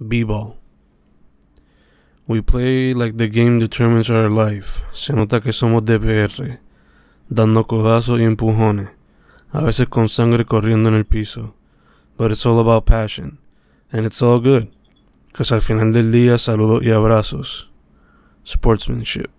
B ball. We play like the game determines our life. Se nota que somos DPR, dando codazos y empujones, a veces con sangre corriendo en el piso. But it's all about passion, and it's all good, because al final del día saludos y abrazos. Sportsmanship.